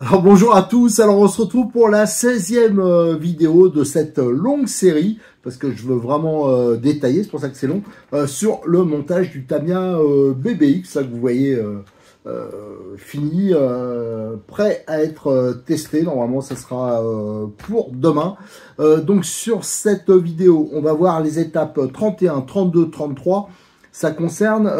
Alors bonjour à tous, alors on se retrouve pour la 16e euh, vidéo de cette euh, longue série, parce que je veux vraiment euh, détailler, c'est pour ça que c'est long, sur le montage du Tamiya BBX, ça que vous voyez fini, prêt à être testé, normalement ça sera pour demain. donc sur cette vidéo, on va voir les étapes 31, 32, 33, ça concerne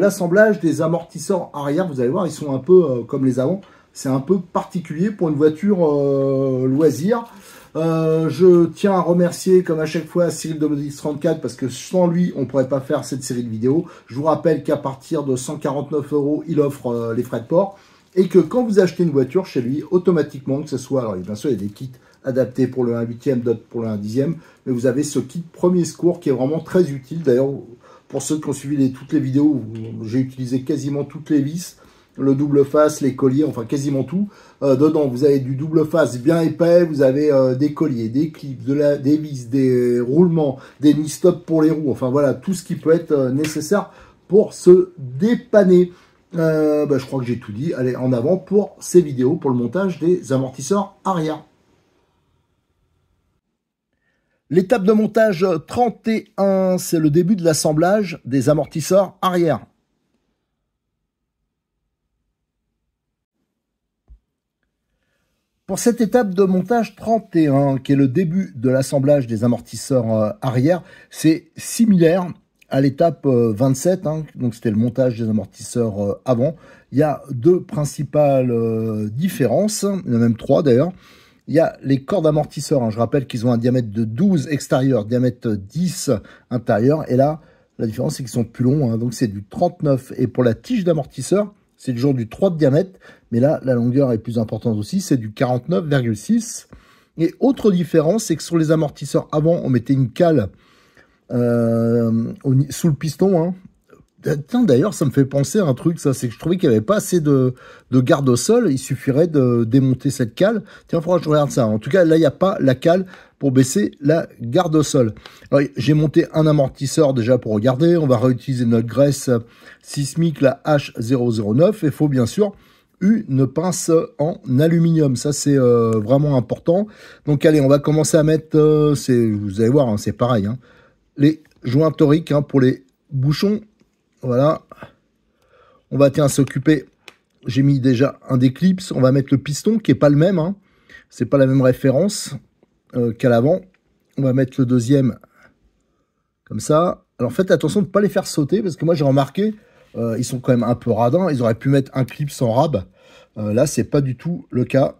l'assemblage des amortisseurs arrière, vous allez voir, ils sont un peu comme les avant, c'est un peu particulier pour une voiture euh, loisir. Euh, je tiens à remercier, comme à chaque fois, Cyril Domodix 34 parce que sans lui, on ne pourrait pas faire cette série de vidéos. Je vous rappelle qu'à partir de 149 euros, il offre euh, les frais de port et que quand vous achetez une voiture chez lui, automatiquement, que ce soit, alors bien sûr, il y a des kits adaptés pour le 1.8, e d'autres pour le 1 10e, mais vous avez ce kit premier secours qui est vraiment très utile. D'ailleurs, pour ceux qui ont suivi toutes les vidéos, j'ai utilisé quasiment toutes les vis le double face, les colliers, enfin quasiment tout. Euh, dedans, vous avez du double face bien épais, vous avez euh, des colliers, des clips, de la, des vis, des roulements, des nistops pour les roues. Enfin voilà, tout ce qui peut être euh, nécessaire pour se dépanner. Bah, je crois que j'ai tout dit. Allez, en avant pour ces vidéos, pour le montage des amortisseurs arrière. L'étape de montage 31, c'est le début de l'assemblage des amortisseurs arrière. Pour cette étape de montage 31, qui est le début de l'assemblage des amortisseurs euh, arrière, c'est similaire à l'étape 27, euh, hein, donc c'était le montage des amortisseurs euh, avant. Il y a deux principales différences, il y en a même trois d'ailleurs. Il y a les cordes amortisseurs, hein, je rappelle qu'ils ont un diamètre de 12 extérieur, diamètre 10 intérieur, et là, la différence c'est qu'ils sont plus longs, hein, donc c'est du 39. Et pour la tige d'amortisseur, c'est toujours du 3 de diamètre, mais là, la longueur est plus importante aussi, c'est du 49,6. Et autre différence, c'est que sur les amortisseurs avant, on mettait une cale euh, sous le piston, hein, euh, tiens, d'ailleurs, ça me fait penser à un truc, ça, c'est que je trouvais qu'il n'y avait pas assez de, garde au sol. Il suffirait de démonter cette cale. Tiens, franchement, je regarde ça. En tout cas, là, il n'y a pas la cale pour baisser la garde au sol. J'ai monté un amortisseur déjà pour regarder. On va réutiliser notre graisse sismique, la H009. Il faut bien sûr une pince en aluminium. Ça, c'est euh, vraiment important. Donc, allez, on va commencer à mettre, euh, vous allez voir, hein, c'est pareil, hein, les joints toriques hein, pour les bouchons voilà. On va tiens s'occuper. J'ai mis déjà un des clips. On va mettre le piston qui n'est pas le même. Hein. C'est pas la même référence euh, qu'à l'avant. On va mettre le deuxième comme ça. Alors faites attention de ne pas les faire sauter parce que moi j'ai remarqué euh, ils sont quand même un peu radins. Ils auraient pu mettre un clip sans rab. Euh, là c'est pas du tout le cas.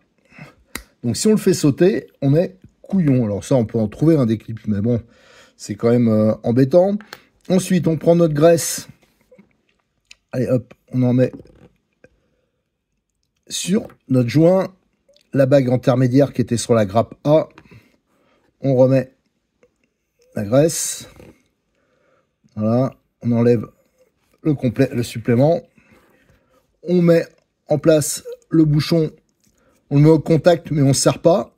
Donc si on le fait sauter, on est couillon. Alors ça on peut en trouver un des clips, mais bon c'est quand même embêtant. Ensuite on prend notre graisse et hop, on en met sur notre joint. La bague intermédiaire qui était sur la grappe A. On remet la graisse. Voilà, on enlève le complet, le supplément. On met en place le bouchon. On le met au contact, mais on ne serre pas.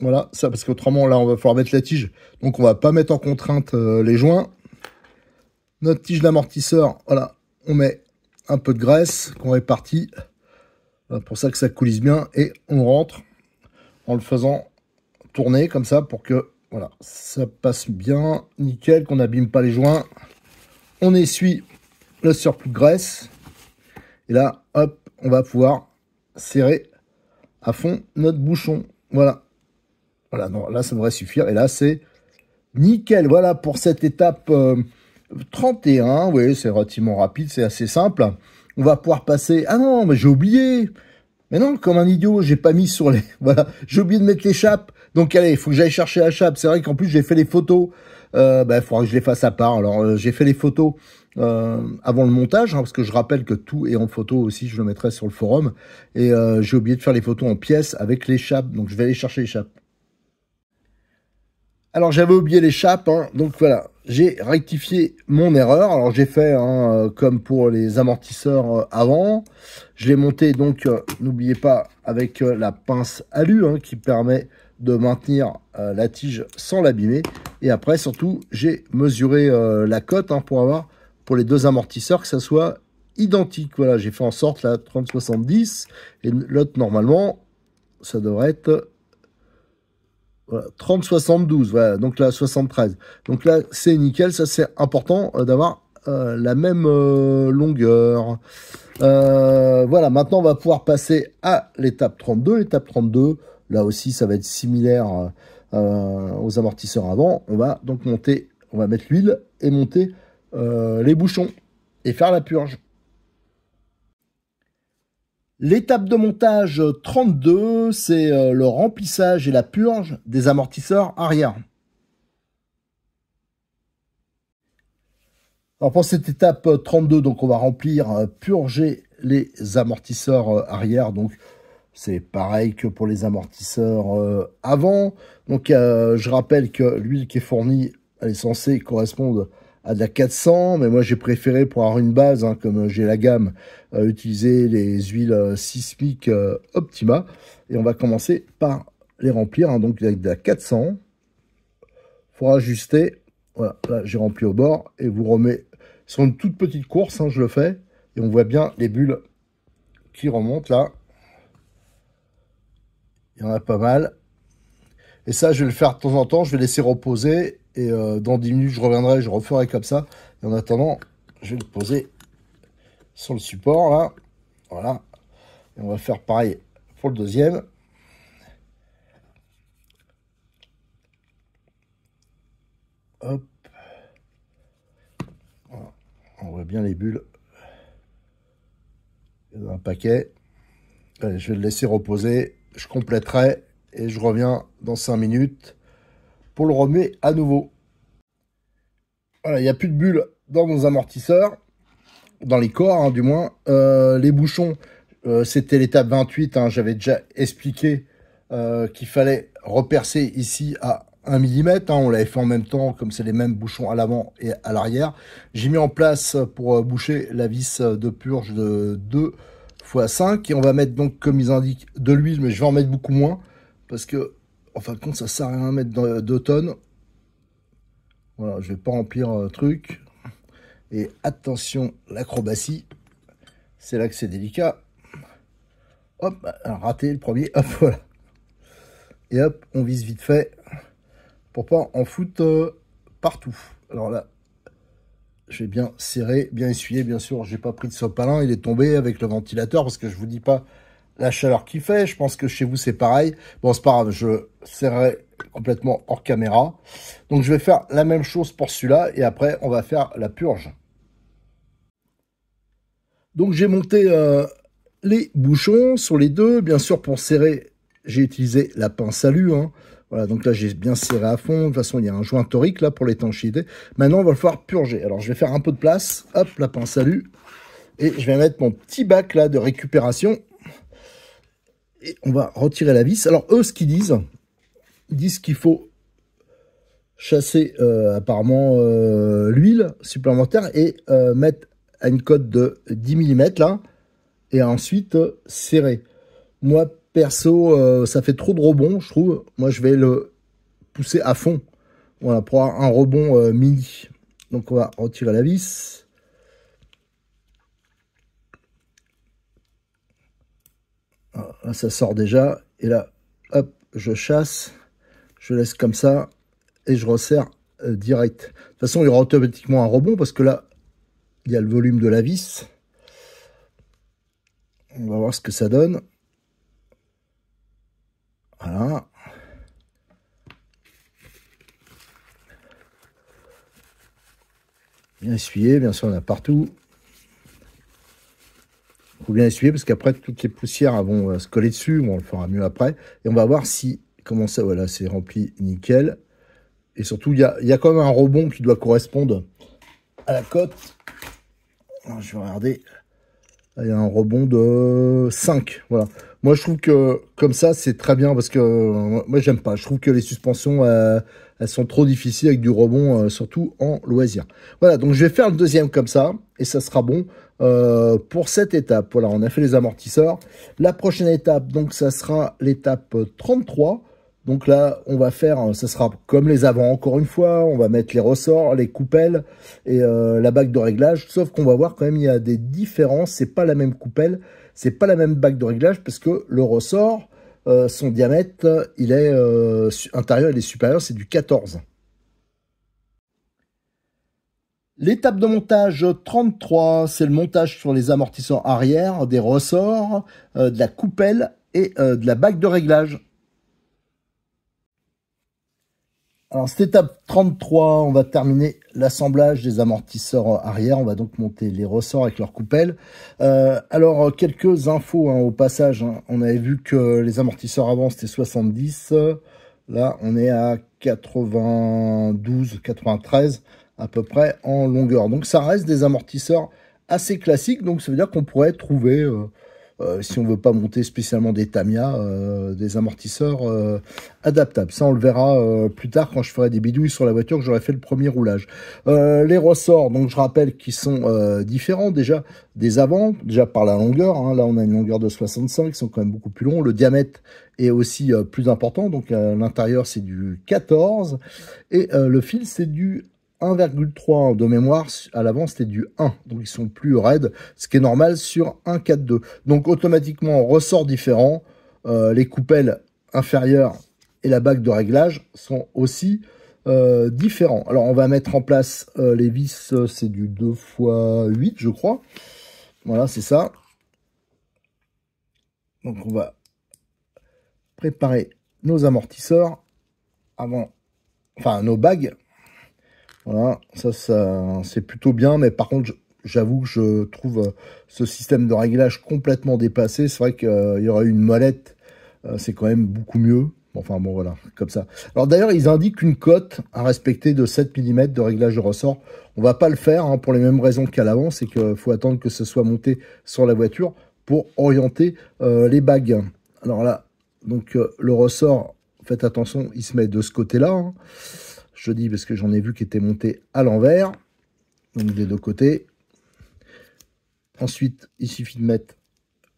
Voilà, ça parce qu'autrement, là, on va falloir mettre la tige. Donc, on va pas mettre en contrainte euh, les joints. Notre tige d'amortisseur, voilà, on met un peu de graisse qu'on répartit. Euh, pour ça que ça coulisse bien. Et on rentre en le faisant tourner comme ça pour que voilà, ça passe bien. Nickel, qu'on n'abîme pas les joints. On essuie le surplus de graisse. Et là, hop, on va pouvoir serrer à fond notre bouchon. Voilà. Voilà, non, là, ça devrait suffire. Et là, c'est nickel. Voilà pour cette étape... Euh, 31, oui, c'est relativement rapide, c'est assez simple. On va pouvoir passer... Ah non, mais j'ai oublié mais non, comme un idiot, j'ai pas mis sur les... Voilà, j'ai oublié de mettre l'échappe, Donc allez, il faut que j'aille chercher la C'est vrai qu'en plus, j'ai fait les photos. Euh, il ben, faudra que je les fasse à part. Alors, euh, j'ai fait les photos euh, avant le montage, hein, parce que je rappelle que tout est en photo aussi. Je le mettrai sur le forum. Et euh, j'ai oublié de faire les photos en pièces avec l'échappe, Donc, je vais aller chercher l'échappe, alors j'avais oublié l'échappe, hein, donc voilà, j'ai rectifié mon erreur. Alors j'ai fait hein, euh, comme pour les amortisseurs euh, avant, je l'ai monté donc, euh, n'oubliez pas, avec la pince alu hein, qui permet de maintenir la tige sans l'abîmer. Et après, surtout, j'ai mesuré la cote hein, pour avoir, pour les deux amortisseurs, que ça soit identique. Voilà, j'ai fait en sorte la 30-70 et l'autre, normalement, ça devrait être 30, 72, voilà, donc là 73. Donc là c'est nickel, ça c'est important euh, d'avoir euh, la même euh, longueur. voilà, maintenant on va pouvoir passer à l'étape 32. L'étape 32, là aussi ça va être similaire aux amortisseurs avant. On va donc monter, on va mettre l'huile et monter les bouchons et faire la purge. L'étape de montage 32, c'est euh, le remplissage et la purge des amortisseurs arrière. Alors pour cette étape 32, donc on va remplir, euh, purger les amortisseurs euh, arrière. Donc c'est pareil que pour les amortisseurs avant. Donc je rappelle que l'huile qui est fournie, est censée correspondre à de la 400, mais moi j'ai préféré pour avoir une base, hein, comme euh, j'ai la gamme, euh, utiliser les huiles euh, sismiques Optima. Et on va commencer par les remplir, hein, donc avec de la 400. Pour ajuster, voilà, là j'ai rempli au bord, et vous remets sur une toute petite course, hein, je le fais, et on voit bien les bulles qui remontent là. Il y en a pas mal. Et ça, je vais le faire de temps en temps, je vais laisser reposer et euh, dans 10 minutes, je reviendrai, je referai comme ça. Et en attendant, je vais le poser sur le support, là. Voilà. Et on va faire pareil pour le deuxième. Hop. On voit bien les bulles. un paquet. je vais le laisser reposer. Je compléterai et je reviens dans 5 minutes pour le remettre à nouveau. Voilà, il n'y a plus de bulles dans nos amortisseurs, dans les corps hein, du moins. Euh, les bouchons, euh, c'était l'étape 28, hein, j'avais déjà expliqué euh, qu'il fallait repercer ici à 1 mm, hein, on l'avait fait en même temps, comme c'est les mêmes bouchons à l'avant et à l'arrière. J'ai mis en place pour boucher la vis de purge de 2 x 5, et on va mettre donc, comme ils indiquent, de l'huile, mais je vais en mettre beaucoup moins, parce que en fin de compte, ça sert à rien à mettre d'automne. Voilà, je vais pas remplir un euh, truc. Et attention, l'acrobatie, c'est là que c'est délicat. Hop, raté le premier, hop, voilà. Et hop, on vise vite fait pour pas en foutre euh, partout. Alors là, vais bien serré, bien essuyé, bien sûr, j'ai pas pris de sopalin, il est tombé avec le ventilateur, parce que je vous dis pas la chaleur qui fait. Je pense que chez vous, c'est pareil. Bon, c'est pas grave, je serrerai complètement hors caméra. Donc, je vais faire la même chose pour celui-là et après, on va faire la purge. Donc, j'ai monté euh, les bouchons sur les deux. Bien sûr, pour serrer, j'ai utilisé la pince à lue. Hein. Voilà, donc là, j'ai bien serré à fond. De toute façon, il y a un joint torique là pour l'étanchéité. Maintenant, on va faire purger. Alors, je vais faire un peu de place. Hop, la pince à lue. Et je vais mettre mon petit bac là de récupération on va retirer la vis. Alors eux, ce qu'ils disent, ils disent qu'il faut chasser euh, apparemment euh, l'huile supplémentaire et euh, mettre à une cote de 10 mm là et ensuite serrer. Moi perso ça fait trop de rebond je trouve. Moi je vais le pousser à fond. Voilà pour un rebond mini. Donc on va retirer la vis. là ah, ça sort déjà. Et là, hop, je chasse, je laisse comme ça, et je resserre euh, direct. De toute façon, il y aura automatiquement un rebond, parce que là, il y a le volume de la vis. On va voir ce que ça donne. Voilà. Bien essuyé, bien sûr, on a partout bien essuyer parce qu'après toutes les poussières vont euh, se coller dessus, on le fera mieux après. Et on va voir si comment ça, voilà, c'est rempli nickel. Et surtout, il y a, quand même un rebond qui doit correspondre à la cote. Ah, je vais regarder. Il y a un rebond de 5. Voilà. Moi, je trouve que comme ça, c'est très bien parce que euh, moi, j'aime pas. Je trouve que les suspensions, euh, elles sont trop difficiles avec du rebond, surtout en loisir. Voilà, donc je vais faire le deuxième comme ça et ça sera bon. Euh, pour cette étape. Voilà, on a fait les amortisseurs. La prochaine étape, donc, ça sera l'étape 33. Donc là, on va faire, euh, ça sera comme les avant encore une fois, on va mettre les ressorts, les coupelles et euh, la bague de réglage, sauf qu'on va voir quand même il y a des différences, c'est pas la même coupelle, c'est pas la même bague de réglage parce que le ressort, son diamètre, il est intérieur, il est supérieur, c'est du 14. L'étape de montage 33, c'est le montage sur les amortisseurs arrière, des ressorts, euh, de la coupelle et euh, de la bague de réglage. Alors cette étape 33, on va terminer l'assemblage des amortisseurs euh, arrière. On va donc monter les ressorts avec leur coupelles. alors quelques infos hein, au passage. Hein. On avait vu que les amortisseurs avant c'était 70. Là on est à 92, 93 à peu près en longueur. Donc ça reste des amortisseurs assez classiques, donc ça veut dire qu'on pourrait trouver, euh, euh, si on ne veut pas monter spécialement des Tamiya, euh, des amortisseurs adaptables. Ça on le verra plus tard quand je ferai des bidouilles sur la voiture, que j'aurai fait le premier roulage. les ressorts, donc je rappelle qu'ils sont différents déjà des avant, déjà par la longueur, hein. là on a une longueur de 65, ils sont quand même beaucoup plus longs, le diamètre est aussi plus important, donc à l'intérieur c'est du 14, et le fil c'est du 1,3 de mémoire. À l'avant, c'était du 1. Donc, ils sont plus raides, ce qui est normal sur 2. Donc, automatiquement, ressort différent. Euh, les coupelles inférieures et la bague de réglage sont aussi euh, différents. Alors, on va mettre en place euh, les vis. C'est du 2 x 8, je crois. Voilà, c'est ça. Donc, on va préparer nos amortisseurs avant, enfin nos bagues voilà, ça, ça c'est plutôt bien, mais par contre, j'avoue que je trouve euh, ce système de réglage complètement dépassé. C'est vrai qu'il y aurait une molette, euh, c'est quand même beaucoup mieux. Enfin bon voilà, comme ça. Alors d'ailleurs, ils indiquent une cote à respecter de 7 mm de réglage de ressort. On va pas le faire hein, pour les mêmes raisons qu'à l'avant, c'est qu'il faut attendre que ce soit monté sur la voiture pour orienter euh, les bagues. Alors là, donc le ressort, faites attention, il se met de ce côté-là. Hein. Je dis parce que j'en ai vu qui était monté à l'envers, donc des deux côtés. Ensuite, il suffit de mettre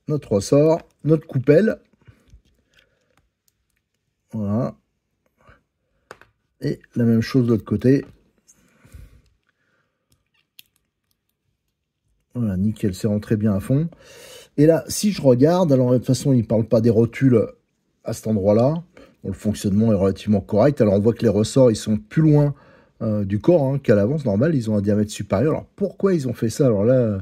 notre ressort, notre coupelle. Voilà. Et la même chose de l'autre côté. Voilà, nickel, c'est rentré bien à fond. Et là, si je regarde, alors de toute façon, il ne parle pas des rotules à cet endroit-là le fonctionnement est relativement correct. Alors on voit que les ressorts, ils sont plus loin euh, du corps hein, qu'à l'avance Normal, ils ont un diamètre supérieur. Alors pourquoi ils ont fait ça Alors là,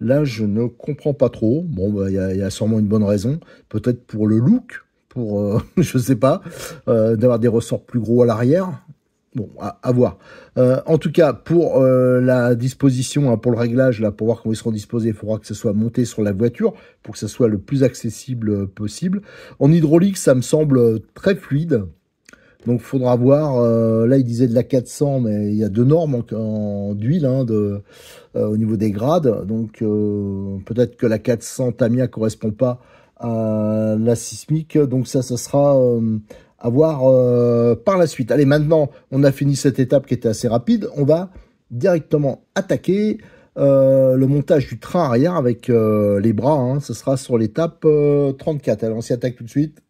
là, je ne comprends pas trop. Bon, bah, il y, a sûrement une bonne raison. Peut-être pour le look, pour, euh, je ne sais pas, euh, d'avoir des ressorts plus gros à l'arrière. Bon, à, voir. Euh, en tout cas, pour euh, la disposition, hein, pour le réglage, là, pour voir comment ils seront disposés, il faudra que ce soit monté sur la voiture pour que ce soit le plus accessible euh, possible. En hydraulique, ça me semble très fluide. Donc, faudra voir. là, il disait de la 400, mais il y a deux normes en, d'huile hein, au niveau des grades. Donc, peut-être que la 400 Tamia correspond pas à la sismique. Donc ça, ça sera a voir euh, par la suite. Allez, maintenant, on a fini cette étape qui était assez rapide. On va directement attaquer euh, le montage du train arrière avec euh, les bras. Hein. Ce sera sur l'étape 34. Allez, on s'y attaque tout de suite.